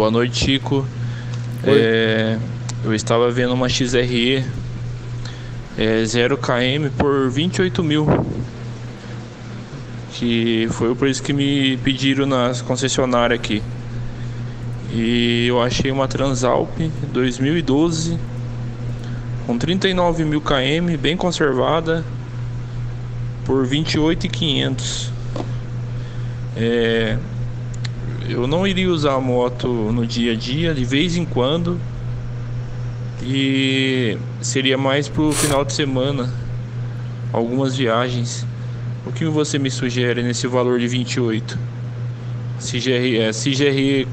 Boa noite, Chico. É, eu estava vendo uma XRE é, 0KM por 28 mil. Que foi o preço que me pediram nas concessionárias aqui. E eu achei uma Transalp 2012 com 39 mil km, bem conservada, por 28.500. É, eu não iria usar a moto no dia a dia, de vez em quando. E seria mais pro final de semana, algumas viagens. O que você me sugere nesse valor de 28? CGR, é, CGR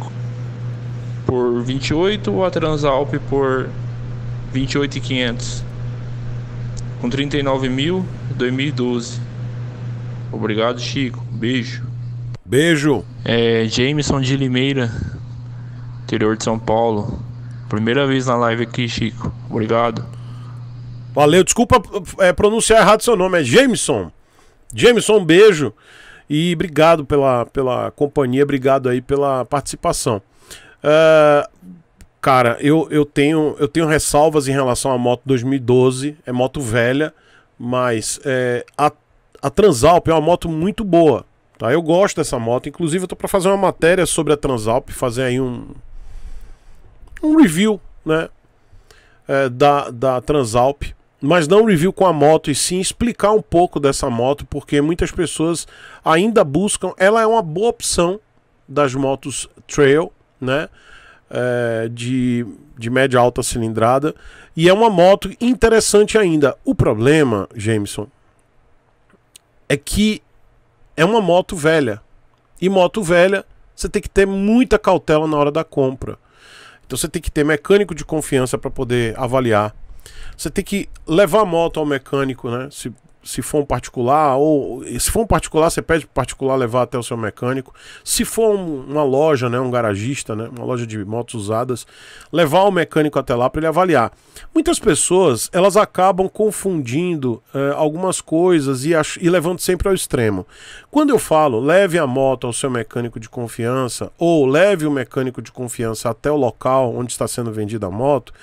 por 28 ou a Transalp por 28,500? Com 39 mil, 2012. Obrigado, Chico. Beijo. Beijo. É, Jameson de Limeira, interior de São Paulo. Primeira vez na live aqui, Chico. Obrigado. Valeu, desculpa é, pronunciar errado seu nome, é Jameson. Jameson, beijo. E obrigado pela, pela companhia, obrigado aí pela participação. Uh, cara, eu, eu, tenho, eu tenho ressalvas em relação à moto 2012, é moto velha, mas é, a, a Transalp é uma moto muito boa. Tá? Eu gosto dessa moto. Inclusive, eu tô para fazer uma matéria sobre a Transalp, fazer aí um, um review né, é, da, da Transalp. Mas não review com a moto e sim explicar um pouco dessa moto, porque muitas pessoas ainda buscam. Ela é uma boa opção das motos trail, né? É, de, de média alta cilindrada. E é uma moto interessante ainda. O problema, Jameson, é que é uma moto velha. E moto velha, você tem que ter muita cautela na hora da compra. Então você tem que ter mecânico de confiança para poder avaliar. Você tem que levar a moto ao mecânico, né? Se se for um particular, ou se for um particular, você pede para o particular levar até o seu mecânico. Se for um, uma loja, né, um garagista, né, uma loja de motos usadas, levar o mecânico até lá para ele avaliar. Muitas pessoas elas acabam confundindo eh, algumas coisas e, e levando sempre ao extremo. Quando eu falo leve a moto ao seu mecânico de confiança, ou leve o mecânico de confiança até o local onde está sendo vendida a moto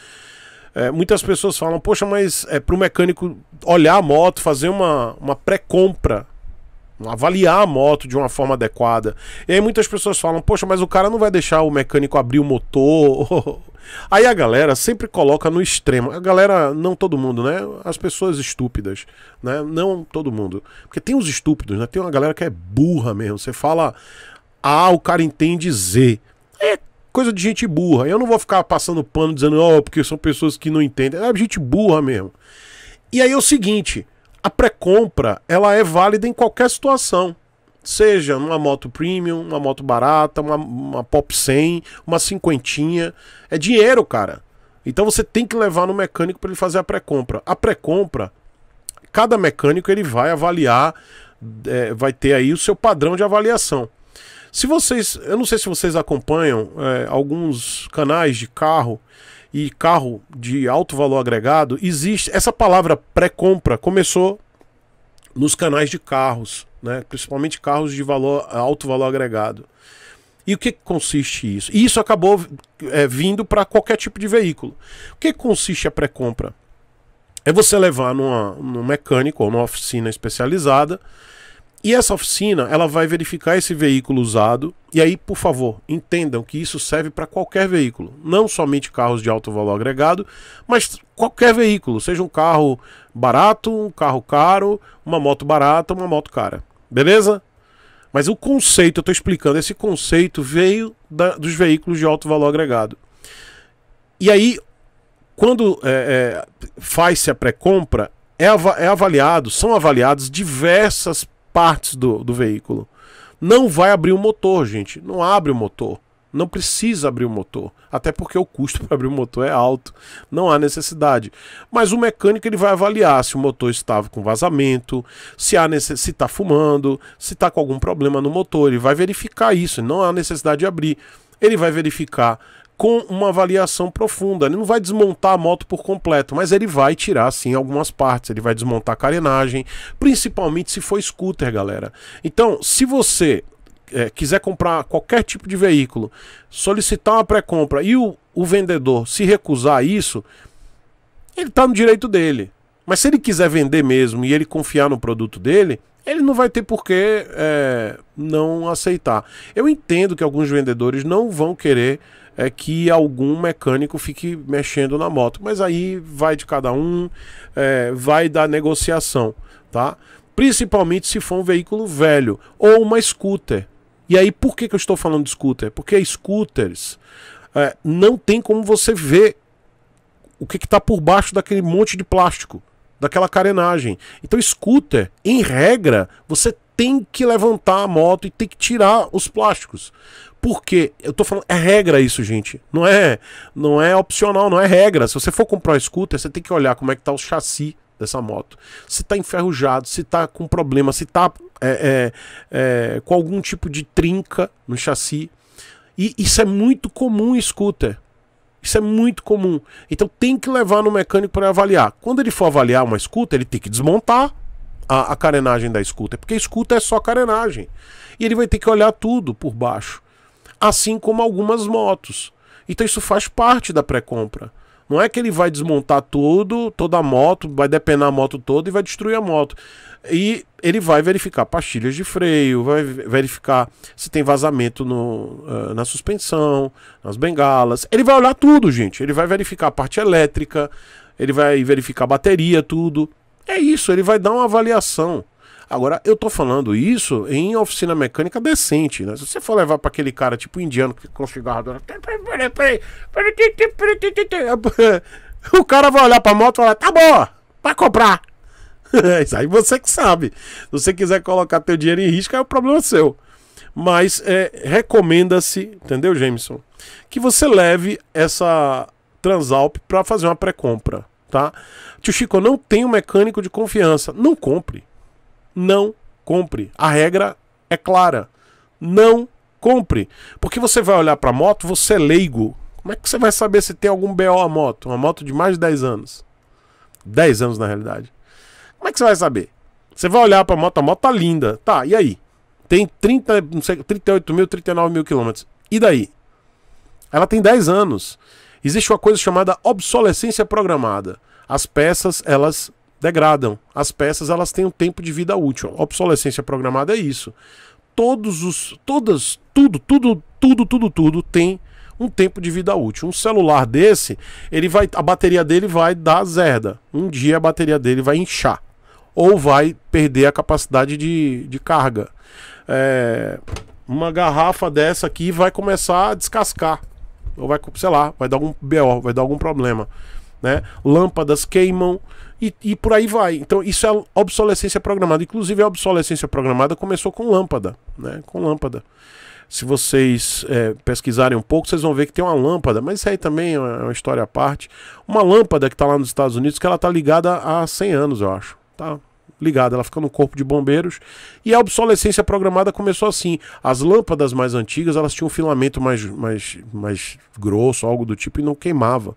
é, muitas pessoas falam, poxa, mas é para o mecânico olhar a moto, fazer uma, uma pré-compra, avaliar a moto de uma forma adequada. E aí muitas pessoas falam, poxa, mas o cara não vai deixar o mecânico abrir o motor. Aí a galera sempre coloca no extremo. A galera, não todo mundo, né? As pessoas estúpidas, né? Não todo mundo. Porque tem os estúpidos, né? Tem uma galera que é burra mesmo. Você fala A, o cara entende Z. É coisa de gente burra. Eu não vou ficar passando pano dizendo, ó, oh, porque são pessoas que não entendem. É gente burra mesmo. E aí é o seguinte, a pré-compra, ela é válida em qualquer situação. Seja numa moto premium, uma moto barata, uma, uma pop 100, uma cinquentinha. É dinheiro, cara. Então você tem que levar no mecânico para ele fazer a pré-compra. A pré-compra, cada mecânico ele vai avaliar, é, vai ter aí o seu padrão de avaliação. Se vocês, eu não sei se vocês acompanham é, alguns canais de carro e carro de alto valor agregado, existe essa palavra pré-compra começou nos canais de carros, né? principalmente carros de valor alto valor agregado. E o que consiste isso? E isso acabou é, vindo para qualquer tipo de veículo. O que consiste a pré-compra? É você levar numa, num mecânico ou numa oficina especializada e essa oficina, ela vai verificar esse veículo usado. E aí, por favor, entendam que isso serve para qualquer veículo, não somente carros de alto valor agregado, mas qualquer veículo, seja um carro barato, um carro caro, uma moto barata, uma moto cara. Beleza? Mas o conceito, eu estou explicando, esse conceito veio da, dos veículos de alto valor agregado. E aí, quando é, é, faz-se a pré-compra, é, é avaliado, são avaliados diversas partes do, do veículo. Não vai abrir o motor, gente. Não abre o motor. Não precisa abrir o motor. Até porque o custo para abrir o motor é alto. Não há necessidade. Mas o mecânico ele vai avaliar se o motor estava com vazamento, se está se tá fumando, se está com algum problema no motor. Ele vai verificar isso. Não há necessidade de abrir. Ele vai verificar com uma avaliação profunda. Ele não vai desmontar a moto por completo, mas ele vai tirar sim algumas partes. Ele vai desmontar a carenagem, principalmente se for scooter, galera. Então, se você é, quiser comprar qualquer tipo de veículo, solicitar uma pré-compra e o, o vendedor se recusar a isso, ele está no direito dele. Mas se ele quiser vender mesmo e ele confiar no produto dele, ele não vai ter por que é, não aceitar. Eu entendo que alguns vendedores não vão querer é que algum mecânico fique mexendo na moto. Mas aí vai de cada um, é, vai da negociação, tá? Principalmente se for um veículo velho ou uma scooter. E aí por que, que eu estou falando de scooter? Porque scooters é, não tem como você ver o que está por baixo daquele monte de plástico daquela carenagem. Então, scooter, em regra, você tem que levantar a moto e tem que tirar os plásticos. Porque eu tô falando, é regra isso, gente. Não é, não é opcional, não é regra. Se você for comprar um scooter, você tem que olhar como é que tá o chassi dessa moto. Se tá enferrujado, se tá com problema, se tá é, é, é, com algum tipo de trinca no chassi. E isso é muito comum em scooter. Isso é muito comum. Então tem que levar no mecânico para avaliar. Quando ele for avaliar uma scooter, ele tem que desmontar a, a carenagem da scooter, porque scooter é só carenagem. E ele vai ter que olhar tudo por baixo, assim como algumas motos. Então isso faz parte da pré-compra. Não é que ele vai desmontar tudo, toda a moto, vai depenar a moto toda e vai destruir a moto. E ele vai verificar pastilhas de freio, vai verificar se tem vazamento no, uh, na suspensão, nas bengalas. Ele vai olhar tudo, gente. Ele vai verificar a parte elétrica, ele vai verificar a bateria, tudo. É isso, ele vai dar uma avaliação. Agora, eu tô falando isso em oficina mecânica decente, né? Se você for levar para aquele cara tipo indiano que com cigarro. O cara vai olhar pra moto e falar, tá boa, vai comprar. isso aí você que sabe. Se você quiser colocar teu dinheiro em risco, é o problema seu. Mas é, recomenda-se, entendeu, Jameson? Que você leve essa Transalp para fazer uma pré-compra tá? Tio Chico, eu não tenho mecânico de confiança. Não compre. Não compre. A regra é clara. Não compre. Porque você vai olhar para a moto, você é leigo. Como é que você vai saber se tem algum BO a moto? Uma moto de mais de 10 anos. 10 anos na realidade. Como é que você vai saber? Você vai olhar para a moto, a moto tá linda. Tá, e aí? Tem 30, não sei, 38 mil, 39 mil quilômetros. E daí? Ela tem 10 anos. Existe uma coisa chamada obsolescência programada. As peças, elas degradam. As peças, elas têm um tempo de vida útil. Obsolescência programada é isso. Todos os todas tudo, tudo, tudo, tudo, tudo tem um tempo de vida útil. Um celular desse, ele vai a bateria dele vai dar zerda. Um dia a bateria dele vai inchar ou vai perder a capacidade de, de carga. É, uma garrafa dessa aqui vai começar a descascar ou vai, sei lá, vai dar algum BO, vai dar algum problema. Né? Lâmpadas queimam e, e por aí vai. Então, isso é obsolescência programada. Inclusive, a obsolescência programada começou com lâmpada, né? Com lâmpada. Se vocês é, pesquisarem um pouco, vocês vão ver que tem uma lâmpada, mas isso aí também é uma história à parte. Uma lâmpada que está lá nos Estados Unidos, que ela está ligada há 100 anos, eu acho. Tá, ligada, ela fica no corpo de bombeiros. E a obsolescência programada começou assim. As lâmpadas mais antigas, elas tinham um filamento mais, mais, mais grosso, algo do tipo, e não queimava.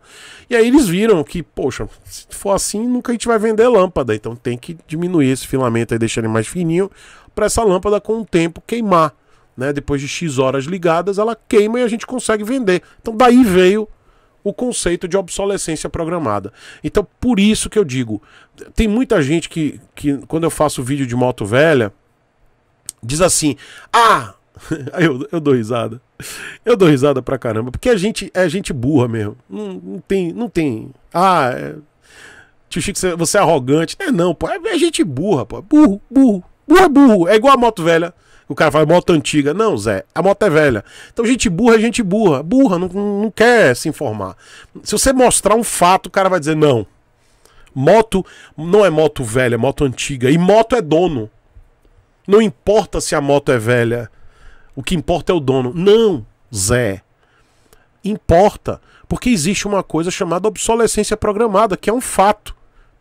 E aí eles viram que, poxa, se for assim, nunca a gente vai vender lâmpada. Então tem que diminuir esse filamento e deixar ele mais fininho para essa lâmpada com o tempo queimar. Né? Depois de X horas ligadas, ela queima e a gente consegue vender. Então daí veio o conceito de obsolescência programada. Então, por isso que eu digo, tem muita gente que, que quando eu faço vídeo de moto velha, diz assim: "Ah, eu, eu dou risada. Eu dou risada pra caramba, porque a gente é gente burra mesmo. Não, não tem, não tem. Ah, é... tio Chico, você é arrogante. Não é não, pô. É, é gente burra, pô. Burro, burro. Burro é burro. É igual a moto velha. O cara fala, moto antiga. Não, Zé, a moto é velha. Então, gente burra é gente burra. Burra, não, não quer se informar. Se você mostrar um fato, o cara vai dizer, não. Moto não é moto velha, é moto antiga. E moto é dono. Não importa se a moto é velha. O que importa é o dono. Não, Zé. Importa. Porque existe uma coisa chamada obsolescência programada, que é um fato.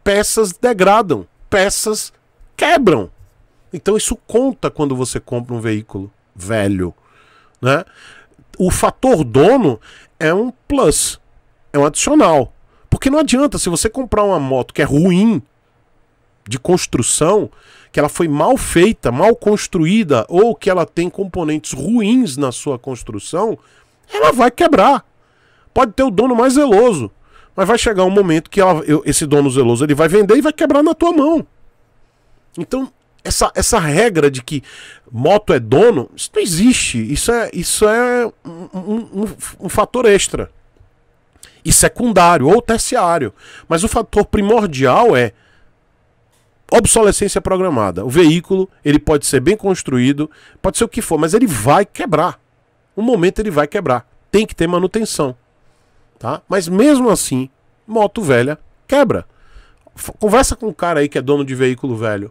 Peças degradam, peças quebram. Então isso conta quando você compra um veículo velho, né? O fator dono é um plus, é um adicional. Porque não adianta se você comprar uma moto que é ruim de construção, que ela foi mal feita, mal construída ou que ela tem componentes ruins na sua construção, ela vai quebrar. Pode ter o dono mais zeloso, mas vai chegar um momento que ela, esse dono zeloso ele vai vender e vai quebrar na tua mão. Então essa, essa regra de que moto é dono, isso não existe. Isso é, isso é um, um, um fator extra. E secundário ou terciário. Mas o fator primordial é obsolescência programada. O veículo, ele pode ser bem construído, pode ser o que for, mas ele vai quebrar. Um momento ele vai quebrar. Tem que ter manutenção. Tá? Mas mesmo assim, moto velha quebra. Conversa com um cara aí que é dono de veículo velho.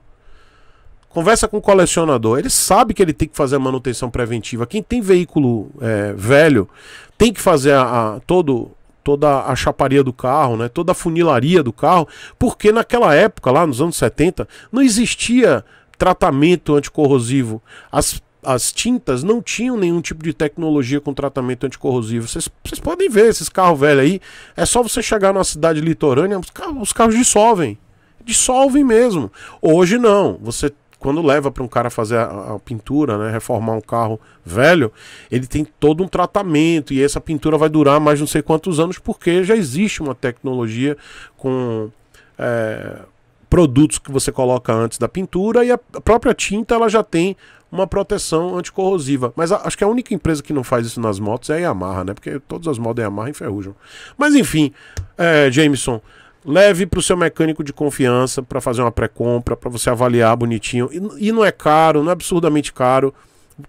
Conversa com o colecionador, ele sabe que ele tem que fazer a manutenção preventiva. Quem tem veículo é, velho tem que fazer a, a, todo, toda a chaparia do carro, né? toda a funilaria do carro, porque naquela época, lá nos anos 70, não existia tratamento anticorrosivo. As as tintas não tinham nenhum tipo de tecnologia com tratamento anticorrosivo. Vocês podem ver esses carros velhos aí. É só você chegar numa cidade litorânea, os carros, os carros dissolvem. Dissolvem mesmo. Hoje não. Você quando leva para um cara fazer a, a, pintura, né, reformar um carro velho, ele tem todo um tratamento e essa pintura vai durar mais não sei quantos anos porque já existe uma tecnologia com é, produtos que você coloca antes da pintura e a própria tinta ela já tem uma proteção anticorrosiva. Mas a, acho que a única empresa que não faz isso nas motos é a Yamaha, né? Porque todas as motos da Yamaha enferrujam. Mas enfim, é, Jameson, leve para o seu mecânico de confiança para fazer uma pré-compra, para você avaliar bonitinho. E, e, não é caro, não é absurdamente caro.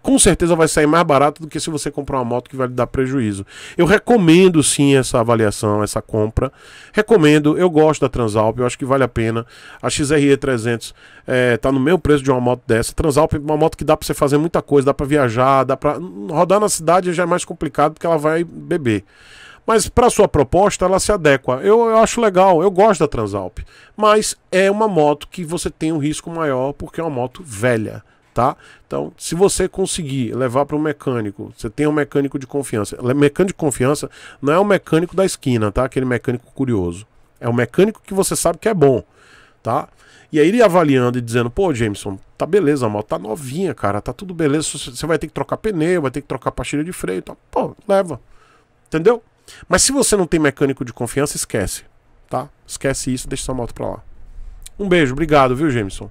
Com certeza vai sair mais barato do que se você comprar uma moto que vai lhe dar prejuízo. Eu recomendo sim essa avaliação, essa compra. Recomendo, eu gosto da Transalp, eu acho que vale a pena. A XRE 300 é, tá no meu preço de uma moto dessa. Transalp é uma moto que dá para você fazer muita coisa, dá para viajar, dá para rodar na cidade já é mais complicado porque ela vai beber. Mas para sua proposta, ela se adequa. Eu, eu acho legal, eu gosto da Transalp. Mas é uma moto que você tem um risco maior porque é uma moto velha. Tá? Então, se você conseguir levar para um mecânico, você tem um mecânico de confiança. Mecânico de confiança não é o mecânico da esquina, tá? Aquele mecânico curioso. É o mecânico que você sabe que é bom, tá? E aí ele avaliando e dizendo, pô, Jameson, tá beleza, a moto tá novinha, cara, tá tudo beleza, você vai ter que trocar pneu, vai ter que trocar pastilha de freio, tá? pô, leva. Entendeu? Mas se você não tem mecânico de confiança, esquece, tá? Esquece isso, deixa sua moto para lá. Um beijo, obrigado, viu, Jameson?